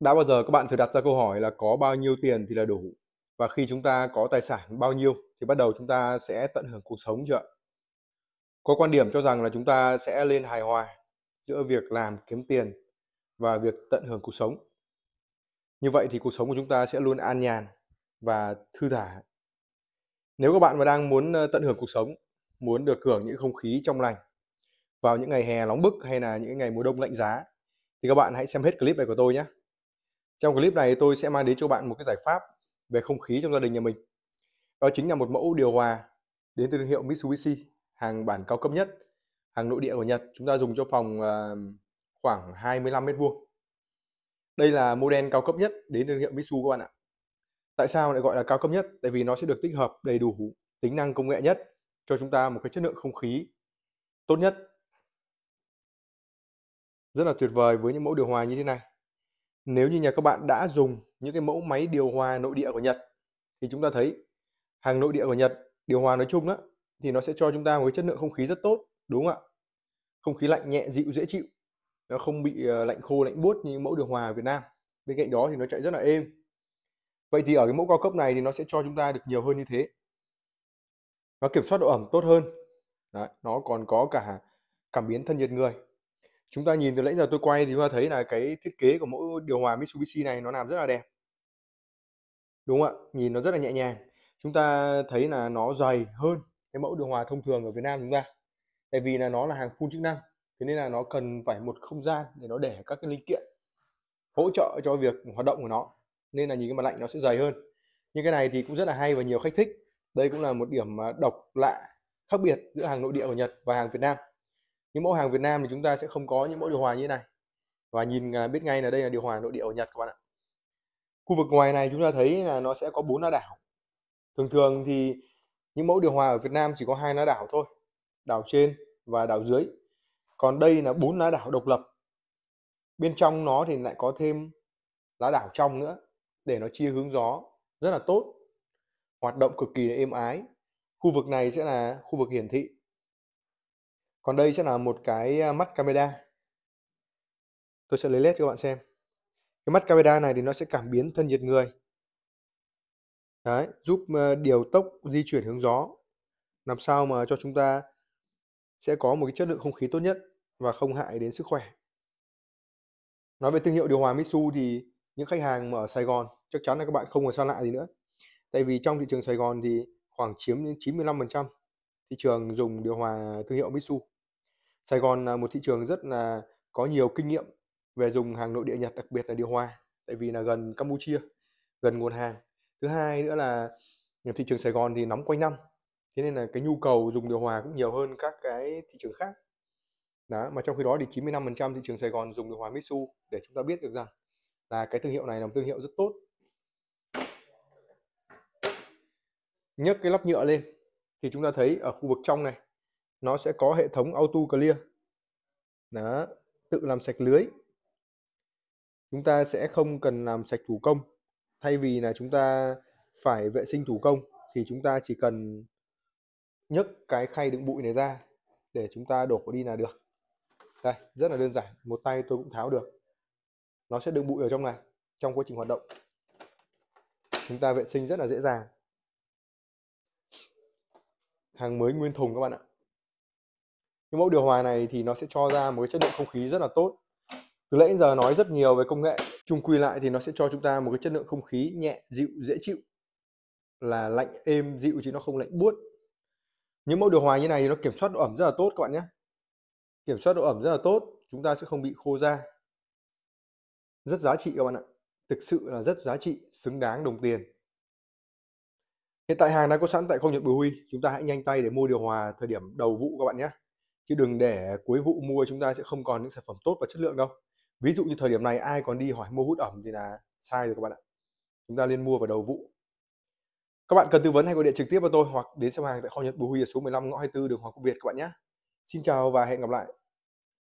đã bao giờ các bạn thử đặt ra câu hỏi là có bao nhiêu tiền thì là đủ và khi chúng ta có tài sản bao nhiêu thì bắt đầu chúng ta sẽ tận hưởng cuộc sống chưa có quan điểm cho rằng là chúng ta sẽ lên hài hòa giữa việc làm kiếm tiền và việc tận hưởng cuộc sống như vậy thì cuộc sống của chúng ta sẽ luôn an nhàn và thư thả nếu các bạn mà đang muốn tận hưởng cuộc sống muốn được hưởng những không khí trong lành vào những ngày hè nóng bức hay là những ngày mùa đông lạnh giá thì các bạn hãy xem hết clip này của tôi nhé trong clip này tôi sẽ mang đến cho bạn một cái giải pháp về không khí trong gia đình nhà mình. Đó chính là một mẫu điều hòa đến từ thương hiệu Mitsubishi, hàng bản cao cấp nhất, hàng nội địa của Nhật. Chúng ta dùng cho phòng ờ, khoảng 25 mét vuông. Đây là model cao cấp nhất đến từ thương hiệu Mitsubishi các bạn ạ. Tại sao lại gọi là cao cấp nhất? Tại vì nó sẽ được tích hợp đầy đủ tính năng công nghệ nhất cho chúng ta một cái chất lượng không khí tốt nhất. Rất là tuyệt vời với những mẫu điều hòa như thế này nếu như nhà các bạn đã dùng những cái mẫu máy điều hòa nội địa của Nhật thì chúng ta thấy hàng nội địa của Nhật điều hòa nói chung đó thì nó sẽ cho chúng ta một cái chất lượng không khí rất tốt đúng không ạ không khí lạnh nhẹ dịu dễ chịu nó không bị ờ, lạnh khô lạnh buốt như mẫu điều hòa ở Việt Nam bên cạnh đó thì nó chạy rất là êm vậy thì ở cái mẫu cao cấp này thì nó sẽ cho chúng ta được nhiều hơn như thế nó kiểm soát độ ẩm tốt hơn Đấy, nó còn có cả cảm biến thân nhiệt người chúng ta nhìn từ nãy giờ tôi quay thì chúng ta thấy là cái thiết kế của mỗi điều hòa Mitsubishi này nó làm rất là đẹp đúng không ạ nhìn nó rất là nhẹ nhàng chúng ta thấy là nó dày hơn cái mẫu điều hòa thông thường ở Việt Nam chúng ta tại vì là nó là hàng full chức năng thế nên là nó cần phải một không gian để nó để các cái linh kiện hỗ trợ cho việc hoạt động của nó nên là nhìn cái mặt lạnh nó sẽ dày hơn nhưng cái này thì cũng rất là hay và nhiều khách thích đây cũng là một điểm độc lạ khác biệt giữa hàng nội địa của Nhật và hàng Việt Nam những mẫu hàng Việt Nam thì chúng ta sẽ không có những mẫu điều hòa như thế này và nhìn à, biết ngay là đây là điều hòa nội địa ở Nhật các bạn ạ khu vực ngoài này chúng ta thấy là nó sẽ có bốn lá đảo thường thường thì những mẫu điều hòa ở Việt Nam chỉ có hai lá đảo thôi đảo trên và đảo dưới còn đây là bốn lá đảo độc lập bên trong nó thì lại có thêm lá đảo trong nữa để nó chia hướng gió rất là tốt hoạt động cực kỳ êm ái khu vực này sẽ là khu vực hiển thị còn đây sẽ là một cái à, mắt camera. Tôi sẽ lấy led cho các bạn xem. Cái mắt camera này thì nó sẽ cảm biến thân nhiệt người. Đấy, giúp à, điều tốc di chuyển hướng gió. Làm sao mà cho chúng ta sẽ có một cái chất lượng không khí tốt nhất và không hại đến sức khỏe. Nói về thương hiệu điều hòa Mitsu thì những khách hàng mà ở Sài Gòn chắc chắn là các bạn không còn xa lạ gì nữa. Tại vì trong thị trường Sài Gòn thì khoảng chiếm đến 95% thị trường dùng điều hòa thương hiệu Mitsu. Sài Gòn là một thị trường rất là có nhiều kinh nghiệm về dùng hàng nội địa Nhật đặc biệt là điều hòa tại vì là gần Campuchia gần nguồn hàng thứ hai nữa là thị trường Sài Gòn thì nóng quanh năm thế nên là cái nhu cầu dùng điều hòa cũng nhiều hơn các cái thị trường khác đó mà trong khi đó thì 95% thị trường Sài Gòn dùng điều hòa Mitsu để chúng ta biết được rằng là cái thương hiệu này là một thương hiệu rất tốt nhấc cái lắp nhựa lên thì chúng ta thấy ở khu vực trong này nó sẽ có hệ thống auto clear đó tự làm sạch lưới chúng ta sẽ không cần làm sạch thủ công thay vì là chúng ta phải vệ sinh thủ công thì chúng ta chỉ cần nhấc cái khay đựng bụi này ra để chúng ta đổ đi là được đây rất là đơn giản một tay tôi cũng tháo được nó sẽ đựng bụi ở trong này trong quá trình hoạt động chúng ta vệ sinh rất là dễ dàng hàng mới nguyên thùng các bạn ạ cái mẫu điều hòa này thì nó sẽ cho ra một cái chất lượng không khí rất là tốt từ nãy giờ nói rất nhiều về công nghệ chung quy lại thì nó sẽ cho chúng ta một cái chất lượng không khí nhẹ dịu dễ chịu là lạnh êm dịu chứ nó không lạnh buốt những mẫu điều hòa như này thì nó kiểm soát độ ẩm rất là tốt các bạn nhé kiểm soát độ ẩm rất là tốt chúng ta sẽ không bị khô da rất giá trị các bạn ạ thực sự là rất giá trị xứng đáng đồng tiền hiện tại hàng đang có sẵn tại không nhật bùi huy chúng ta hãy nhanh tay để mua điều hòa thời điểm đầu vụ các bạn nhé chứ đừng để cuối vụ mua chúng ta sẽ không còn những sản phẩm tốt và chất lượng đâu ví dụ như thời điểm này ai còn đi hỏi mua hút ẩm thì là sai rồi các bạn ạ chúng ta nên mua vào đầu vụ các bạn cần tư vấn hay gọi điện trực tiếp vào tôi hoặc đến xem hàng tại kho nhật bùi Huy ở số 15 ngõ 24 đường Hoàng Quốc Việt các bạn nhé. Xin chào và hẹn gặp lại.